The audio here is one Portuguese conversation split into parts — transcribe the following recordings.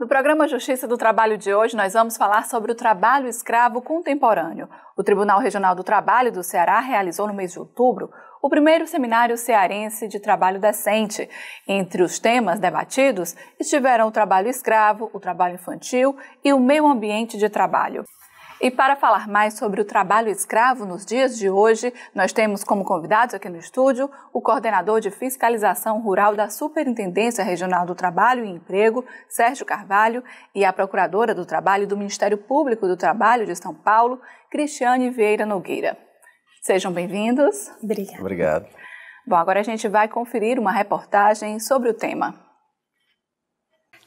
No programa Justiça do Trabalho de hoje, nós vamos falar sobre o trabalho escravo contemporâneo. O Tribunal Regional do Trabalho do Ceará realizou no mês de outubro o primeiro seminário cearense de trabalho decente. Entre os temas debatidos estiveram o trabalho escravo, o trabalho infantil e o meio ambiente de trabalho. E para falar mais sobre o trabalho escravo nos dias de hoje, nós temos como convidados aqui no estúdio o coordenador de fiscalização rural da Superintendência Regional do Trabalho e Emprego, Sérgio Carvalho, e a procuradora do Trabalho do Ministério Público do Trabalho de São Paulo, Cristiane Vieira Nogueira. Sejam bem-vindos. Obrigada. Obrigado. Bom, agora a gente vai conferir uma reportagem sobre o tema.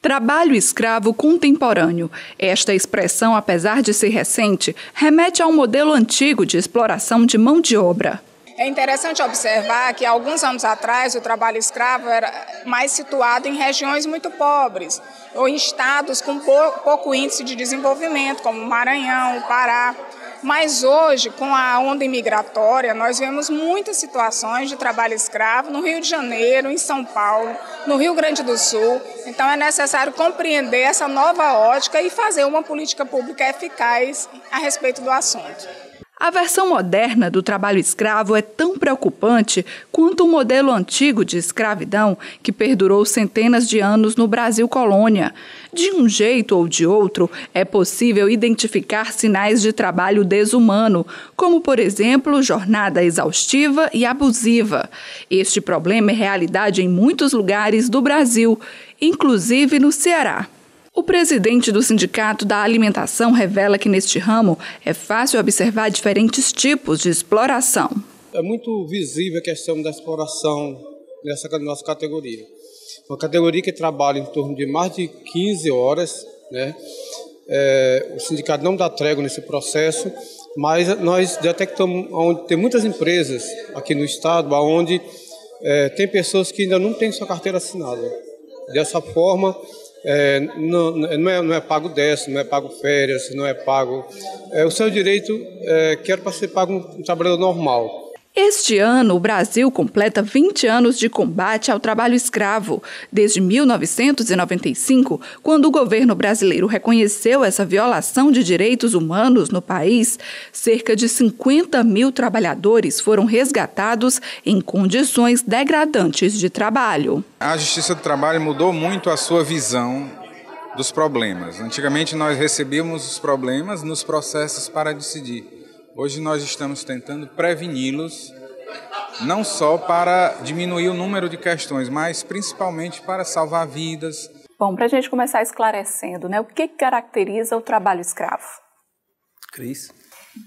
Trabalho escravo contemporâneo. Esta expressão, apesar de ser recente, remete a um modelo antigo de exploração de mão de obra. É interessante observar que alguns anos atrás o trabalho escravo era mais situado em regiões muito pobres ou em estados com pouco índice de desenvolvimento, como Maranhão, Pará. Mas hoje, com a onda imigratória, nós vemos muitas situações de trabalho escravo no Rio de Janeiro, em São Paulo, no Rio Grande do Sul. Então é necessário compreender essa nova ótica e fazer uma política pública eficaz a respeito do assunto. A versão moderna do trabalho escravo é tão preocupante quanto o modelo antigo de escravidão que perdurou centenas de anos no Brasil colônia. De um jeito ou de outro, é possível identificar sinais de trabalho desumano, como, por exemplo, jornada exaustiva e abusiva. Este problema é realidade em muitos lugares do Brasil, inclusive no Ceará. O presidente do Sindicato da Alimentação revela que neste ramo é fácil observar diferentes tipos de exploração. É muito visível a questão da exploração nessa nossa categoria. Uma categoria que trabalha em torno de mais de 15 horas, né? É, o sindicato não dá trégua nesse processo, mas nós detectamos onde tem muitas empresas aqui no estado, onde é, tem pessoas que ainda não têm sua carteira assinada. Dessa forma, é, não, não, é, não é pago décimo, não é pago férias, não é pago. É, o seu direito é, para ser pago um trabalhador normal. Este ano, o Brasil completa 20 anos de combate ao trabalho escravo, desde 1995, quando o governo brasileiro reconheceu essa violação de direitos humanos no país. Cerca de 50 mil trabalhadores foram resgatados em condições degradantes de trabalho. A Justiça do Trabalho mudou muito a sua visão dos problemas. Antigamente, nós recebíamos os problemas nos processos para decidir. Hoje nós estamos tentando preveni-los, não só para diminuir o número de questões, mas principalmente para salvar vidas. Bom, para a gente começar esclarecendo, né, o que caracteriza o trabalho escravo? Cris?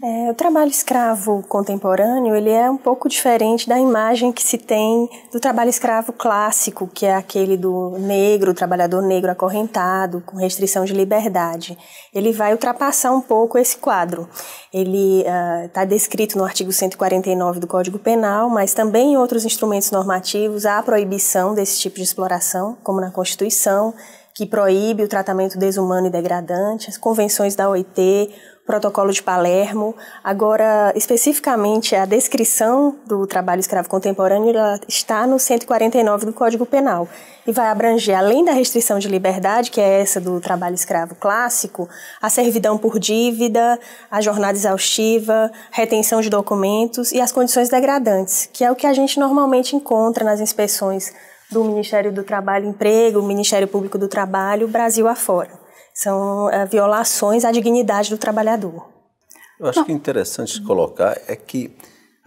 É, o trabalho escravo contemporâneo ele é um pouco diferente da imagem que se tem do trabalho escravo clássico, que é aquele do negro, o trabalhador negro acorrentado, com restrição de liberdade. Ele vai ultrapassar um pouco esse quadro. Ele está ah, uh, descrito no artigo 149 do Código Penal, mas também em outros instrumentos normativos há a proibição desse tipo de exploração, como na Constituição, que proíbe o tratamento desumano e degradante, as convenções da OIT Protocolo de Palermo. Agora, especificamente, a descrição do trabalho escravo contemporâneo está no 149 do Código Penal e vai abranger, além da restrição de liberdade, que é essa do trabalho escravo clássico, a servidão por dívida, a jornada exaustiva, retenção de documentos e as condições degradantes, que é o que a gente normalmente encontra nas inspeções do Ministério do Trabalho e Emprego, Ministério Público do Trabalho, Brasil afora. São é, violações à dignidade do trabalhador. Eu acho Não. que é interessante colocar é que,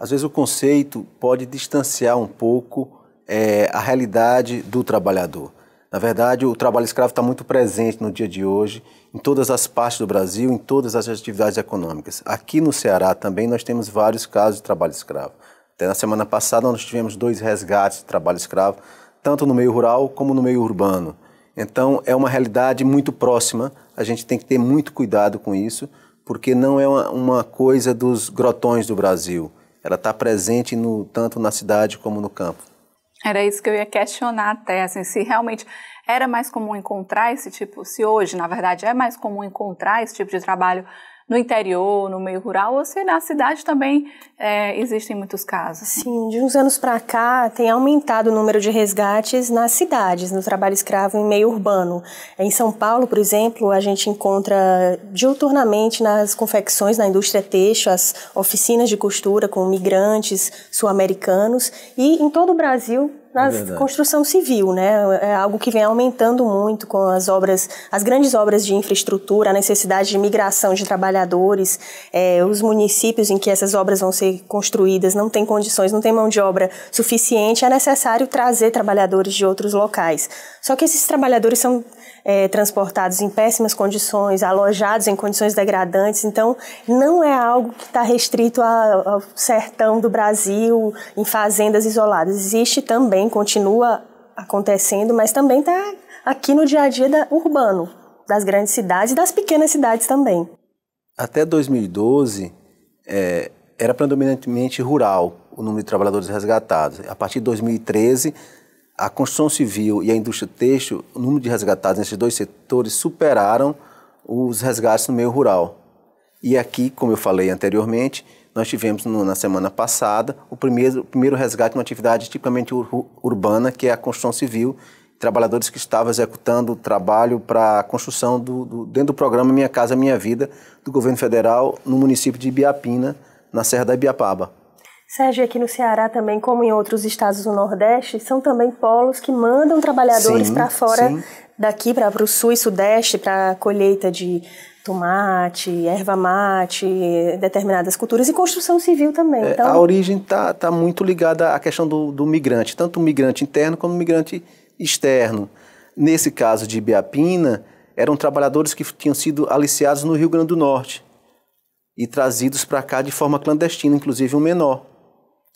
às vezes, o conceito pode distanciar um pouco é, a realidade do trabalhador. Na verdade, o trabalho escravo está muito presente no dia de hoje, em todas as partes do Brasil, em todas as atividades econômicas. Aqui no Ceará também nós temos vários casos de trabalho escravo. Até na semana passada nós tivemos dois resgates de trabalho escravo, tanto no meio rural como no meio urbano. Então, é uma realidade muito próxima, a gente tem que ter muito cuidado com isso, porque não é uma, uma coisa dos grotões do Brasil. Ela está presente no, tanto na cidade como no campo. Era isso que eu ia questionar até, assim, se realmente era mais comum encontrar esse tipo, se hoje, na verdade, é mais comum encontrar esse tipo de trabalho no interior, no meio rural, ou se na cidade também é, existem muitos casos? Sim, de uns anos para cá tem aumentado o número de resgates nas cidades, no trabalho escravo em meio urbano. Em São Paulo, por exemplo, a gente encontra diuturnamente nas confecções, na indústria têxtil, as oficinas de costura com migrantes sul-americanos e em todo o Brasil na é construção civil, né? É algo que vem aumentando muito com as obras, as grandes obras de infraestrutura, a necessidade de migração de trabalhadores, é, os municípios em que essas obras vão ser construídas não têm condições, não têm mão de obra suficiente, é necessário trazer trabalhadores de outros locais. Só que esses trabalhadores são é, transportados em péssimas condições, alojados em condições degradantes. Então, não é algo que está restrito ao sertão do Brasil, em fazendas isoladas. Existe também, continua acontecendo, mas também está aqui no dia a dia da, urbano, das grandes cidades e das pequenas cidades também. Até 2012, é, era predominantemente rural o número de trabalhadores resgatados. A partir de 2013, a construção civil e a indústria têxtil, o número de resgatados nesses dois setores superaram os resgates no meio rural. E aqui, como eu falei anteriormente, nós tivemos no, na semana passada o primeiro, o primeiro resgate de uma atividade tipicamente ur urbana, que é a construção civil, trabalhadores que estavam executando trabalho para a construção do, do, dentro do programa Minha Casa Minha Vida do governo federal no município de Ibiapina, na Serra da Ibiapaba. Sérgio, aqui no Ceará também, como em outros estados do Nordeste, são também polos que mandam trabalhadores para fora sim. daqui, para o Sul e Sudeste, para colheita de tomate, erva mate, determinadas culturas e construção civil também. É, então... a origem está tá muito ligada à questão do, do migrante, tanto o migrante interno como o migrante externo. Nesse caso de Ibiapina, eram trabalhadores que tinham sido aliciados no Rio Grande do Norte e trazidos para cá de forma clandestina, inclusive um menor.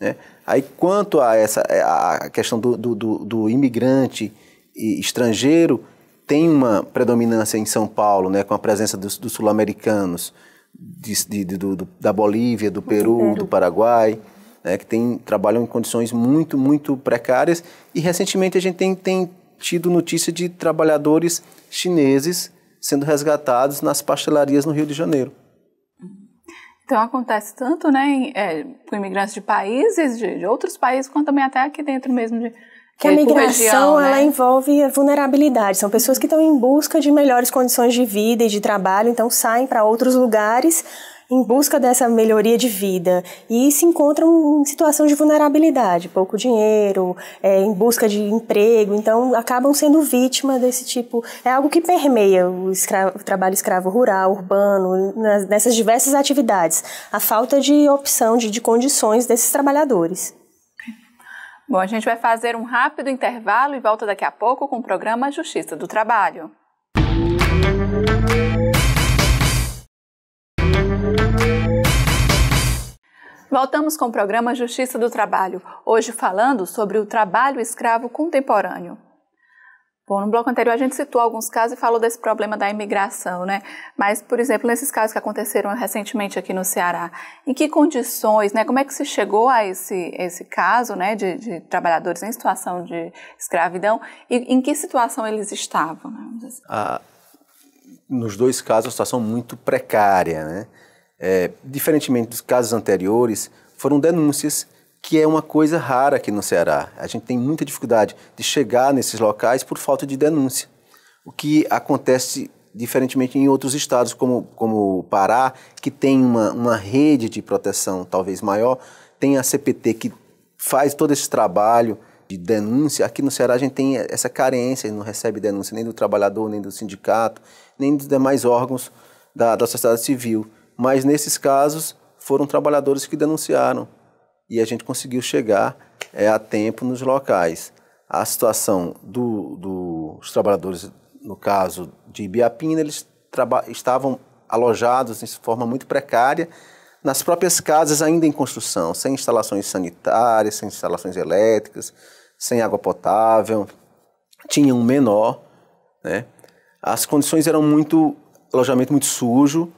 Né? Aí, quanto a essa é, a questão do, do, do imigrante estrangeiro, tem uma predominância em São Paulo, né, com a presença dos, dos sul-americanos, do, da Bolívia, do Peru, Peru. do Paraguai, né, que tem, trabalham em condições muito, muito precárias. E recentemente a gente tem, tem tido notícia de trabalhadores chineses sendo resgatados nas pastelarias no Rio de Janeiro. Então acontece tanto né, é, com imigrantes de países, de, de, outros países, quanto também até aqui dentro mesmo de que a é, migração região, né? ela envolve a vulnerabilidade. São pessoas que estão em busca de melhores condições de vida e de trabalho, então saem para outros lugares em busca dessa melhoria de vida e se encontram em situação de vulnerabilidade, pouco dinheiro, é, em busca de emprego, então acabam sendo vítima desse tipo. É algo que permeia o, escravo, o trabalho escravo rural, urbano, nas, nessas diversas atividades, a falta de opção, de, de condições desses trabalhadores. Bom, a gente vai fazer um rápido intervalo e volta daqui a pouco com o programa Justiça do Trabalho. Voltamos com o programa Justiça do Trabalho, hoje falando sobre o trabalho escravo contemporâneo. Bom, no bloco anterior a gente citou alguns casos e falou desse problema da imigração, né? Mas, por exemplo, nesses casos que aconteceram recentemente aqui no Ceará, em que condições, né? Como é que se chegou a esse, esse caso, né? De, de trabalhadores em situação de escravidão e em que situação eles estavam? Né? Ah, nos dois casos, uma situação muito precária, né? é, diferentemente dos casos anteriores, foram denúncias que é uma coisa rara aqui no Ceará. A gente tem muita dificuldade de chegar nesses locais por falta de denúncia. O que acontece diferentemente em outros estados, como, como o Pará, que tem uma, uma rede de proteção talvez maior, tem a CPT que faz todo esse trabalho de denúncia. Aqui no Ceará a gente tem essa carência, não recebe denúncia nem do trabalhador, nem do sindicato, nem dos demais órgãos da, da sociedade civil mas nesses casos foram trabalhadores que denunciaram e a gente conseguiu chegar é, a tempo nos locais. A situação do, do, dos trabalhadores, no caso de Ibiapina, eles estavam alojados de forma muito precária nas próprias casas ainda em construção, sem instalações sanitárias, sem instalações elétricas, sem água potável, tinham um menor, né? As condições eram muito alojamento muito sujo,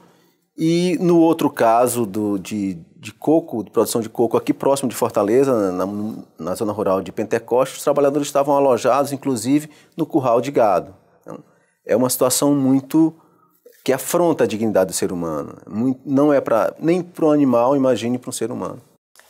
e no outro caso do, de, de coco, de produção de coco, aqui próximo de Fortaleza, na, na zona rural de Pentecoste, os trabalhadores estavam alojados, inclusive, no curral de gado. Então, é uma situação muito que afronta a dignidade do ser humano. Não é para nem para o animal, imagine para um ser humano.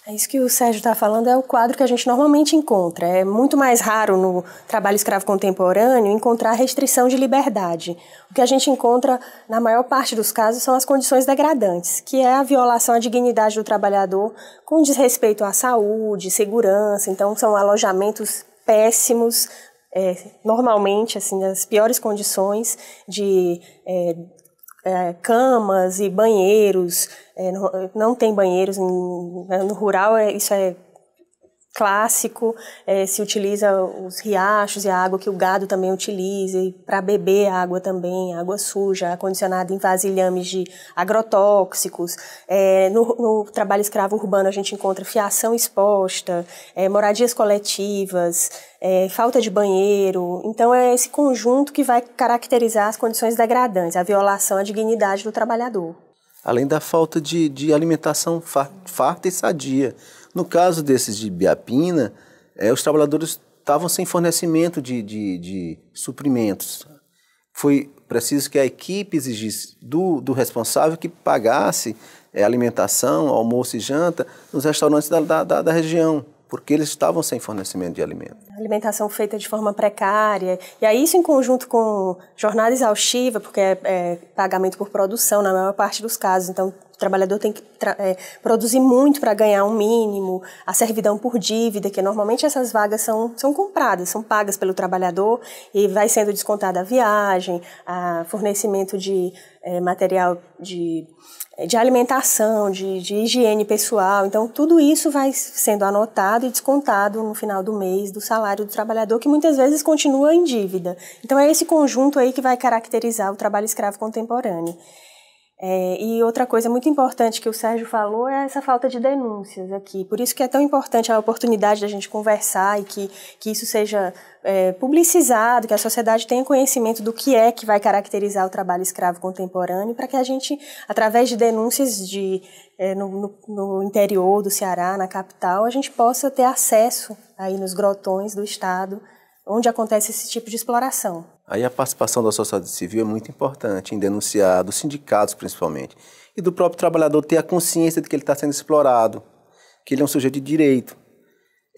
É isso que o Sérgio está falando é o quadro que a gente normalmente encontra. É muito mais raro no trabalho escravo contemporâneo encontrar restrição de liberdade. O que a gente encontra, na maior parte dos casos, são as condições degradantes, que é a violação à dignidade do trabalhador com desrespeito à saúde, segurança. Então, são alojamentos péssimos, é, normalmente, assim, as piores condições de é, é, camas e banheiros. É, não, não, tem banheiros em, né, no rural, é, isso é clássico, é, se utiliza os riachos e a água que o gado também utiliza, para beber água também, água suja, acondicionada em vasilhames de agrotóxicos. É, no, no, trabalho escravo urbano a gente encontra fiação exposta, é, moradias coletivas, falta de banheiro. Então é esse conjunto que vai caracterizar as condições degradantes, a violação à dignidade do trabalhador. Além da falta de, de alimentação farta e sadia no caso desses de biapina, é, os trabalhadores estavam sem fornecimento de, de, de, suprimentos. Foi preciso que a equipe exigisse do, do responsável que pagasse é, alimentação, almoço e janta nos restaurantes da, da, da região porque eles estavam sem fornecimento de alimento. Alimentação feita de forma precária, e aí isso em conjunto com jornada exaustiva, porque é, é pagamento por produção na maior parte dos casos, então o trabalhador tem que é, produzir muito para ganhar um mínimo, a servidão por dívida, que normalmente essas vagas são, são compradas, são pagas pelo trabalhador e vai sendo descontada a viagem, a fornecimento de é, material de, é, de alimentação, de, de higiene pessoal. Então, tudo isso vai sendo anotado e descontado no final do mês do salário do trabalhador, que muitas vezes continua em dívida. Então, é esse conjunto aí que vai caracterizar o trabalho escravo contemporâneo. É, e outra coisa muito importante que o Sérgio falou é essa falta de denúncias aqui. Por isso que é tão importante a oportunidade da gente conversar e que, que isso seja é, publicizado, que a sociedade tenha conhecimento do que é que vai caracterizar o trabalho escravo contemporâneo, para que a gente, através de denúncias de, é, no, no, no, interior do Ceará, na capital, a gente possa ter acesso aí nos grotões do Estado, onde acontece esse tipo de exploração. Aí a participação da sociedade civil é muito importante em denunciar, dos sindicatos principalmente, e do próprio trabalhador ter a consciência de que ele está sendo explorado, que ele é um sujeito de direito.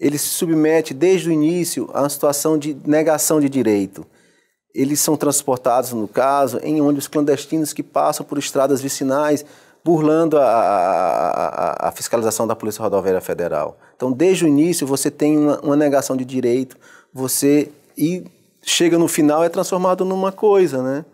Ele se submete desde o início a uma situação de negação de direito. Eles são transportados, no caso, em ônibus clandestinos que passam por estradas vicinais, burlando a, a, a, a fiscalização da Polícia Rodoviária Federal. Então, desde o início, você tem uma, uma negação de direito, você. E chega no final é transformado numa coisa, né?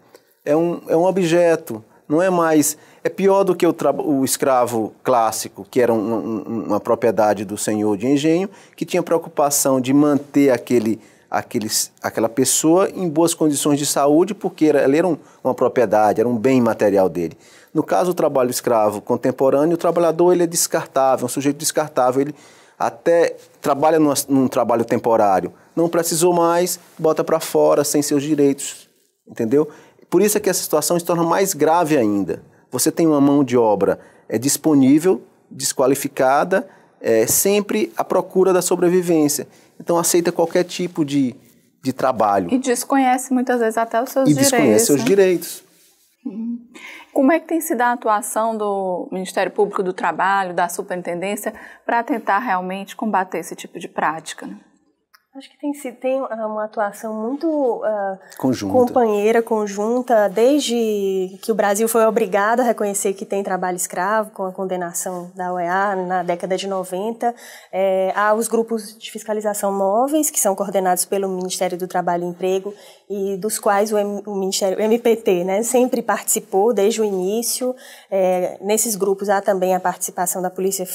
É um, é um objeto, não é mais. É pior do que o, o escravo clássico, que era um, um, uma propriedade do senhor de engenho, que tinha preocupação de manter aquele, aqueles aquela pessoa em boas condições de saúde, porque era, ela era um, uma propriedade, era um bem material dele. No caso do trabalho escravo contemporâneo, o trabalhador ele é descartável, um sujeito descartável. Ele até trabalha num, num trabalho temporário, não precisou mais, bota para fora sem seus direitos, entendeu? Por isso é que essa situação se torna mais grave ainda. Você tem uma mão de obra é disponível, desqualificada, é, sempre à procura da sobrevivência. Então aceita qualquer tipo de, de trabalho. E desconhece muitas vezes até os seus e direitos. E desconhece seus né? direitos. Como é que tem sido a atuação do Ministério Público do Trabalho, da Superintendência, para tentar realmente combater esse tipo de prática? Né? Acho que tem sido tem ah, uma atuação muito uh, conjunta. companheira, conjunta, desde que o Brasil foi obrigado a reconhecer que tem trabalho escravo, com a condenação da OEA na década de 90, é, há os grupos de fiscalização móveis, que são coordenados pelo Ministério do Trabalho e Emprego, e dos quais o, M, o Ministério, o MPT né, sempre participou desde o início. É, nesses grupos há também a participação da Polícia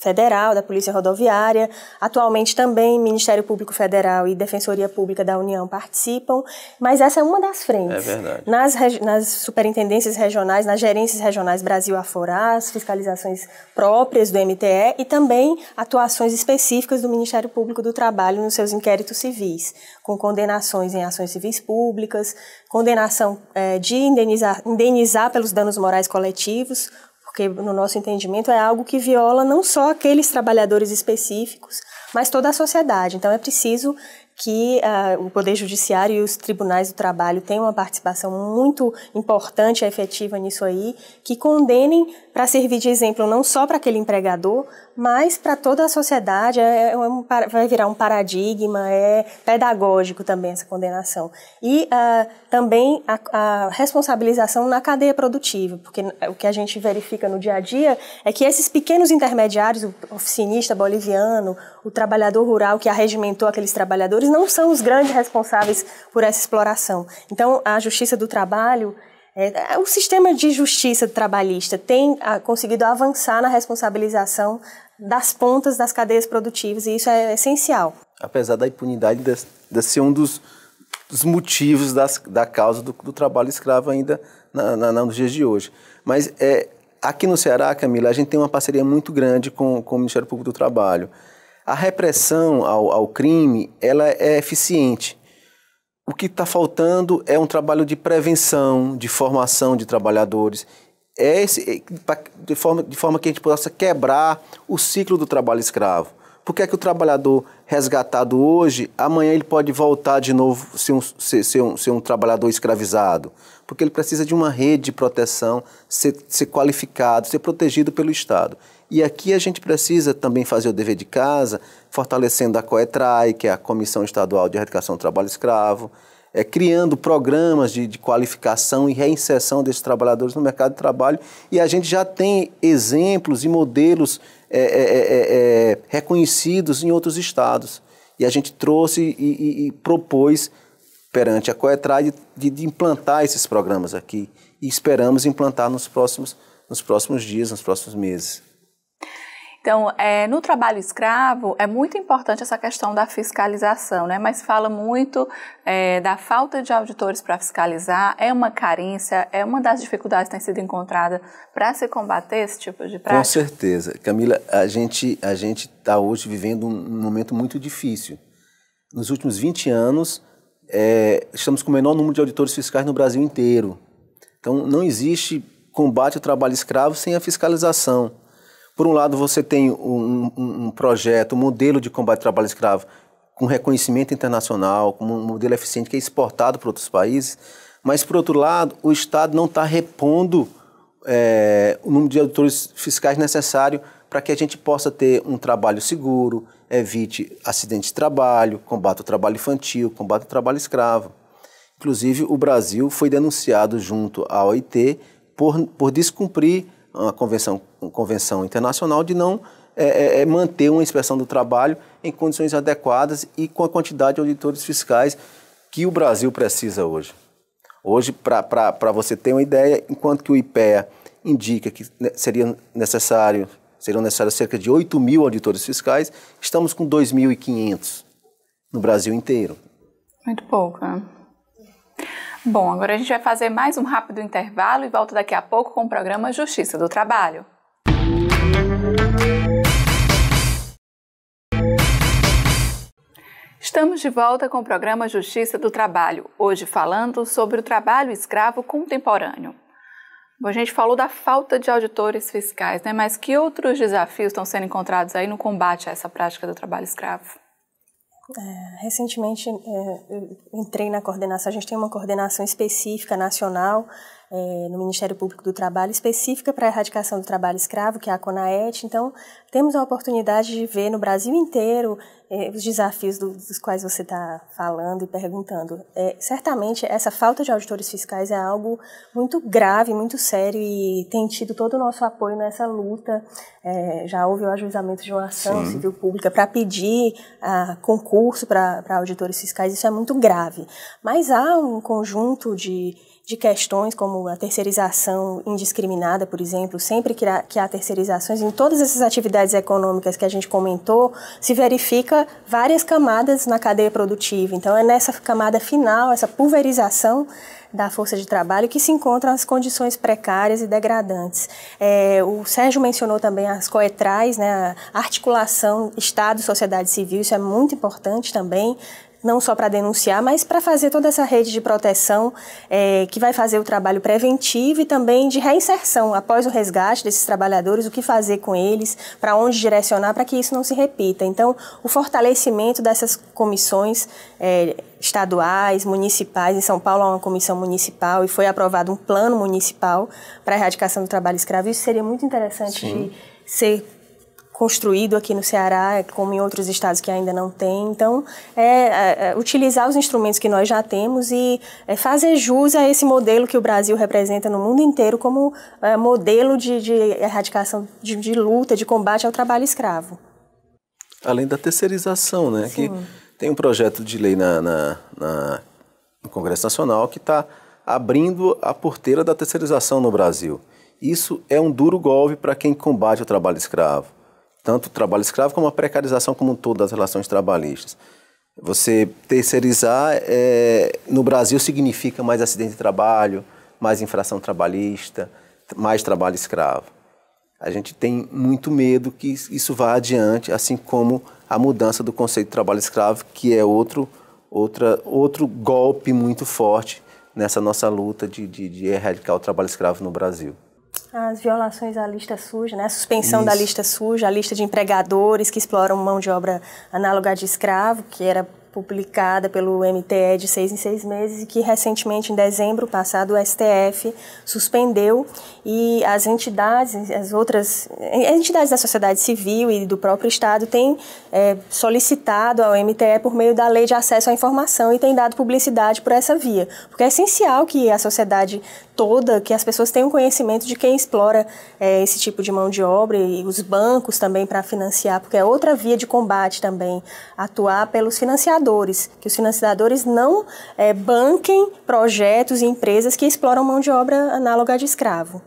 Federal, da Polícia Rodoviária, atualmente também Ministério Público Público Federal e Defensoria Pública da União participam, mas essa é uma das frentes. É verdade. Nas, nas superintendências regionais, nas gerências regionais Brasil afora, as fiscalizações próprias do MTE e também atuações específicas do Ministério Público do Trabalho nos seus inquéritos civis, com condenações em ações civis públicas, condenação é, de indenizar, indenizar pelos danos morais coletivos, porque no nosso entendimento é algo que viola não só aqueles trabalhadores específicos, mas toda a sociedade. Então é preciso que uh, o Poder Judiciário e os tribunais do trabalho têm uma participação muito importante e efetiva nisso aí, que condenem para servir de exemplo não só para aquele empregador, mas para toda a sociedade. É, é um, vai virar um paradigma, é pedagógico também essa condenação. E uh, também a, a responsabilização na cadeia produtiva, porque o que a gente verifica no dia a dia é que esses pequenos intermediários, o oficinista boliviano, o trabalhador rural que arregimentou aqueles trabalhadores, não são os grandes responsáveis por essa exploração. Então, a Justiça do Trabalho é, é o sistema de justiça trabalhista tem a, ah, conseguido avançar na responsabilização das pontas das cadeias produtivas e isso é essencial. Apesar da impunidade de, de ser um dos, dos motivos das, da causa do, do, trabalho escravo ainda na, na, nos dias de hoje. Mas é, aqui no Ceará, Camila, a gente tem uma parceria muito grande com, com o Ministério Público do Trabalho. A repressão ao, ao crime ela é eficiente. O que está faltando é um trabalho de prevenção, de formação de trabalhadores, é esse, é, de, forma, de forma que a gente possa quebrar o ciclo do trabalho escravo. Por que é que o trabalhador resgatado hoje, amanhã ele pode voltar de novo ser um, ser, ser um, ser um trabalhador escravizado? Porque ele precisa de uma rede de proteção, ser, ser qualificado, ser protegido pelo Estado. E aqui a gente precisa também fazer o dever de casa, fortalecendo a COETRAI, que é a Comissão Estadual de Erradicação do Trabalho Escravo, é, criando programas de, de qualificação e reinserção desses trabalhadores no mercado de trabalho. E a gente já tem exemplos e modelos é, é, é, é, é reconhecidos em outros estados. E a gente trouxe e, e, e propôs perante a Coetrai de, de, de, implantar esses programas aqui. E esperamos implantar nos próximos, nos próximos dias, nos próximos meses. Então, é, no trabalho escravo, é muito importante essa questão da fiscalização, né? mas fala muito é, da falta de auditores para fiscalizar, é uma carência, é uma das dificuldades que tem sido encontrada para se combater esse tipo de prática? Com certeza. Camila, a gente a está hoje vivendo um momento muito difícil. Nos últimos 20 anos, é, estamos com o menor número de auditores fiscais no Brasil inteiro. Então, não existe combate ao trabalho escravo sem a fiscalização. Por um lado, você tem um, um, um projeto, um modelo de combate ao trabalho escravo com reconhecimento internacional, com um modelo eficiente que é exportado para outros países, mas, por outro lado, o Estado não está repondo é, o número de auditores fiscais necessário para que a gente possa ter um trabalho seguro, evite acidentes de trabalho, combate o trabalho infantil, combate o trabalho escravo. Inclusive, o Brasil foi denunciado junto à OIT por, por descumprir a Convenção convenção internacional de não é, é, é, manter uma inspeção do trabalho em condições adequadas e com a quantidade de auditores fiscais que o Brasil precisa hoje. Hoje, para você ter uma ideia, enquanto que o IPEA indica que né, seria necessário, seriam necessários cerca de 8 mil auditores fiscais, estamos com 2.500 no Brasil inteiro. Muito pouco, né? Bom, agora a gente vai fazer mais um rápido intervalo e volta daqui a pouco com o programa Justiça do Trabalho. Estamos de volta com o programa Justiça do Trabalho, hoje falando sobre o trabalho escravo contemporâneo. Bom, a gente falou da falta de auditores fiscais, né? mas que outros desafios estão sendo encontrados aí no combate a essa prática do trabalho escravo? É, recentemente é, entrei na coordenação, a gente tem uma coordenação específica nacional é, no Ministério Público do Trabalho, específica para a erradicação do trabalho escravo, que é a CONAET. Então, temos a oportunidade de ver no Brasil inteiro é, os desafios do, dos quais você está falando e perguntando. É, certamente, essa falta de auditores fiscais é algo muito grave, muito sério e tem tido todo o nosso apoio nessa luta. É, já houve o ajuizamento de uma ação Sim. civil pública para pedir a, ah, concurso para auditores fiscais, isso é muito grave. Mas há um conjunto de de questões como a terceirização indiscriminada, por exemplo, sempre que há, que há terceirizações em todas essas atividades econômicas que a gente comentou, se verifica várias camadas na cadeia produtiva. Então é nessa camada final, essa pulverização da força de trabalho que se encontram as condições precárias e degradantes. É, o Sérgio mencionou também as coetrais, né, a articulação Estado-sociedade civil, isso é muito importante também não só para denunciar, mas para fazer toda essa rede de proteção é, que vai fazer o trabalho preventivo e também de reinserção após o resgate desses trabalhadores, o que fazer com eles, para onde direcionar para que isso não se repita. Então, o fortalecimento dessas comissões é, estaduais, municipais. Em São Paulo há uma comissão municipal e foi aprovado um plano municipal para a erradicação do trabalho escravo. Isso seria muito interessante Sim. de ser construído aqui no Ceará, é como em outros estados que ainda não tem. Então, é, é, é utilizar os instrumentos que nós já temos e é, fazer jus a esse modelo que o Brasil representa no mundo inteiro como é, modelo de, de erradicação, de, de, luta, de combate ao trabalho escravo. Além da terceirização, né? Sim. Que tem um projeto de lei na, na, na no Congresso Nacional que está abrindo a porteira da terceirização no Brasil. Isso é um duro golpe para quem combate o trabalho escravo tanto o trabalho escravo como a precarização como um todo das relações trabalhistas. Você terceirizar é, no Brasil significa mais acidente de trabalho, mais infração trabalhista, mais trabalho escravo. A gente tem muito medo que isso vá adiante, assim como a mudança do conceito de trabalho escravo, que é outro, outra, outro golpe muito forte nessa nossa luta de, de, de erradicar o trabalho escravo no Brasil. As violações à lista suja, né? a suspensão Isso. da lista suja, a lista de empregadores que exploram mão de obra análoga de escravo, que era publicada pelo MTE de seis em seis meses e que recentemente, em dezembro passado, o STF suspendeu e as entidades, as outras entidades da sociedade civil e do próprio Estado têm é, solicitado ao MTE por meio da lei de acesso à informação e têm dado publicidade por essa via, porque é essencial que a sociedade toda, que as pessoas tenham conhecimento de quem explora é, esse tipo de mão de obra e os bancos também para financiar, porque é outra via de combate também, atuar pelos financiadores, que os financiadores não é, banquem projetos e empresas que exploram mão de obra análoga de escravo.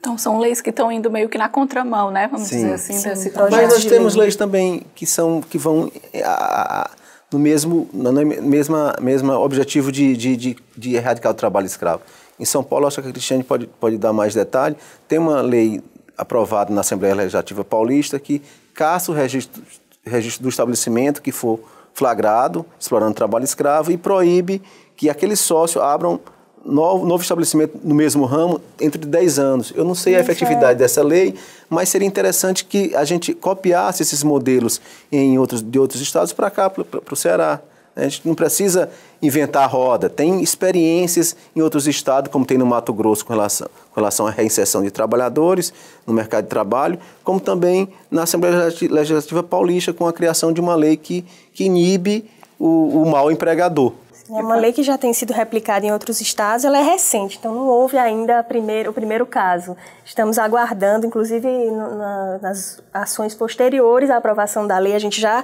Então são leis que estão indo meio que na contramão, né? Vamos Sim. dizer assim, Sim. desse projeto. Mas nós temos leis também que são que vão a, a, no mesmo no mesma mesma objetivo de, de, de, de erradicar o trabalho escravo. Em São Paulo, acho que a Cristiane pode, pode dar mais detalhe. Tem uma lei aprovada na Assembleia Legislativa Paulista que caça o registro, registro do estabelecimento que for flagrado explorando trabalho escravo e proíbe que aqueles sócios abram novo, novo estabelecimento no mesmo ramo entre 10 anos. Eu não sei Isso a efetividade é. dessa lei, mas seria interessante que a gente copiasse esses modelos em outros, de outros estados para cá, para o Ceará. A gente não precisa inventar a roda. Tem experiências em outros estados, como tem no Mato Grosso com relação, com relação à reinserção de trabalhadores no mercado de trabalho, como também na Assembleia Legislativa Paulista com a criação de uma lei que, que inibe o, o mau empregador. É uma lei que já tem sido replicada em outros estados, ela é recente, então não houve ainda primeira, o primeiro caso. Estamos aguardando, inclusive no, na, nas ações posteriores à aprovação da lei, a gente já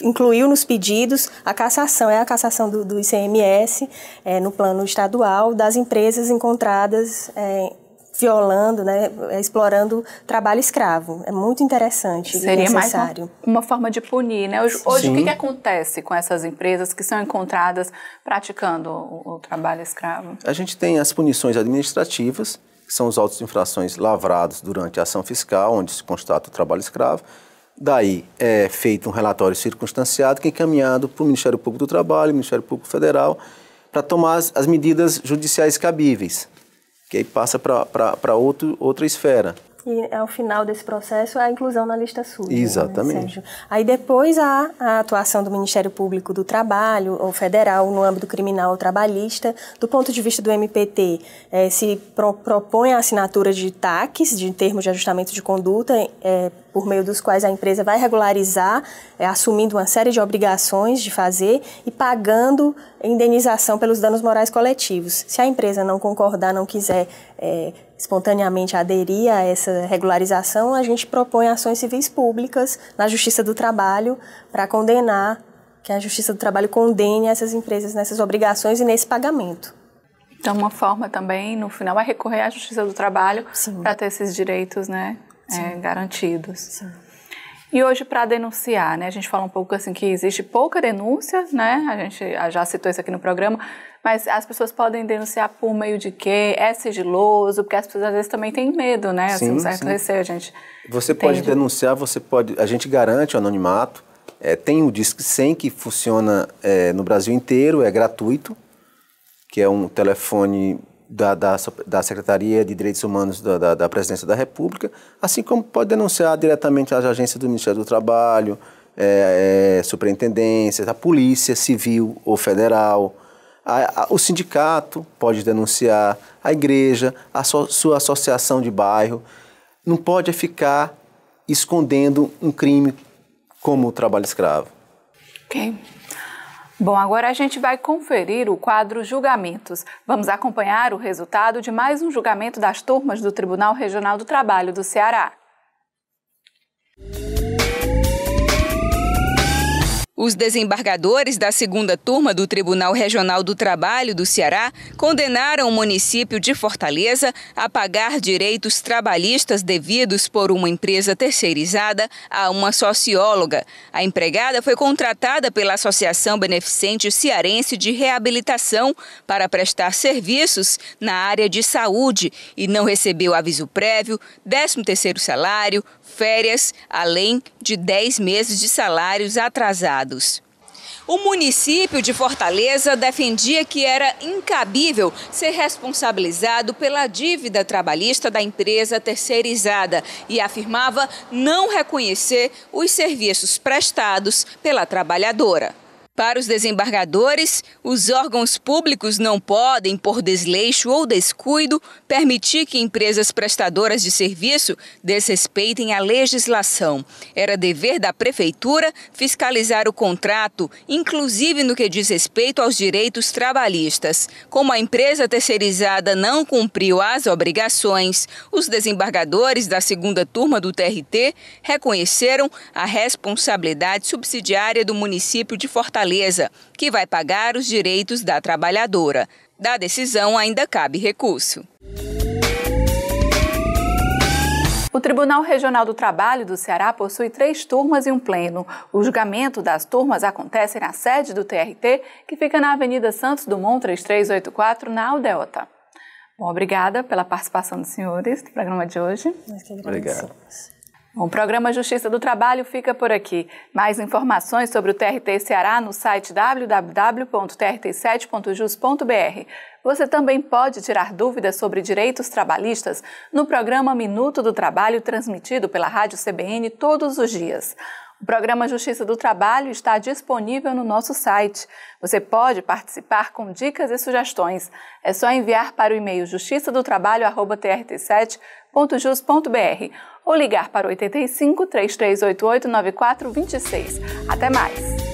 incluiu nos pedidos a cassação, é a cassação do, do ICMS é, no plano estadual das empresas encontradas é, violando, né, é, explorando trabalho escravo. É muito interessante Seria e necessário. mais uma, uma, forma de punir, né? Hoje, hoje o que, que, acontece com essas empresas que são encontradas praticando o, o trabalho escravo? A gente tem as punições administrativas, que são os autos de infrações lavrados durante a ação fiscal, onde se constata o trabalho escravo, Daí é feito um relatório circunstanciado que é encaminhado para o Ministério Público do Trabalho, Ministério Público Federal, para tomar as, as medidas judiciais cabíveis, que aí passa para outra esfera. E ao final desse processo é a inclusão na lista SUS. Né, Exatamente. Né, Aí depois há a atuação do Ministério Público do Trabalho, ou federal, no âmbito criminal ou trabalhista. Do ponto de vista do MPT, é, se pro, propõe a assinatura de TACs, de termos de ajustamento de conduta, é por meio dos quais a empresa vai regularizar, é, assumindo uma série de obrigações de fazer e pagando indenização pelos danos morais coletivos. Se a empresa não concordar, não quiser é, espontaneamente aderir a essa regularização, a gente propõe ações civis públicas na Justiça do Trabalho para condenar, que a Justiça do Trabalho condene essas empresas nessas obrigações e nesse pagamento. Então, uma forma também, no final, é recorrer à Justiça do Trabalho para ter esses direitos, né? é, garantidos. Sim. E hoje para denunciar, né? A gente fala um pouco assim que existe pouca denúncia, né? A gente já citou isso aqui no programa, mas as pessoas podem denunciar por meio de quê? É sigiloso, porque as pessoas às vezes também têm medo, né? Assim, sim, assim, um certo sim. receio, a gente. Você entende. pode denunciar, você pode. A gente garante o anonimato. É, tem o Disque 100 que funciona é, no Brasil inteiro, é gratuito, que é um telefone da, da, da, Secretaria de Direitos Humanos da, da, da, Presidência da República, assim como pode denunciar diretamente as agências do Ministério do Trabalho, é, é, superintendências, a Polícia Civil ou Federal, a, a, o sindicato pode denunciar, a igreja, a so, sua associação de bairro. Não pode ficar escondendo um crime como o trabalho escravo. Bom, agora a gente vai conferir o quadro Julgamentos. Vamos acompanhar o resultado de mais um julgamento das turmas do Tribunal Regional do Trabalho do Ceará. Os desembargadores da segunda turma do Tribunal Regional do Trabalho do Ceará condenaram o município de Fortaleza a pagar direitos trabalhistas devidos por uma empresa terceirizada a uma socióloga. A empregada foi contratada pela Associação Beneficente Cearense de Reabilitação para prestar serviços na área de saúde e não recebeu aviso prévio, 13º salário, férias, além de 10 meses de salários atrasados. O município de Fortaleza defendia que era incabível ser responsabilizado pela dívida trabalhista da empresa terceirizada e afirmava não reconhecer os serviços prestados pela trabalhadora. Para os desembargadores, os órgãos públicos não podem, por desleixo ou descuido, permitir que empresas prestadoras de serviço desrespeitem a legislação. Era dever da Prefeitura fiscalizar o contrato, inclusive no que diz respeito aos direitos trabalhistas. Como a empresa terceirizada não cumpriu as obrigações, os desembargadores da segunda turma do TRT reconheceram a responsabilidade subsidiária do município de Fortaleza Fortaleza, que vai pagar os direitos da trabalhadora. Da decisão ainda cabe recurso. O Tribunal Regional do Trabalho do Ceará possui três turmas e um pleno. O julgamento das turmas acontece na sede do TRT, que fica na Avenida Santos Dumont 3384, na Aldeota. Bom, obrigada pela participação dos senhores no programa de hoje. Nós Obrigado. O programa Justiça do Trabalho fica por aqui. Mais informações sobre o TRT Ceará no site www.trt7.jus.br. Você também pode tirar dúvidas sobre direitos trabalhistas no programa Minuto do Trabalho, transmitido pela Rádio CBN todos os dias. O programa Justiça do Trabalho está disponível no nosso site. Você pode participar com dicas e sugestões. É só enviar para o e-mail justiçadotrabalho@trt7.jus.br ou ligar para 85 3388 9426. Até mais.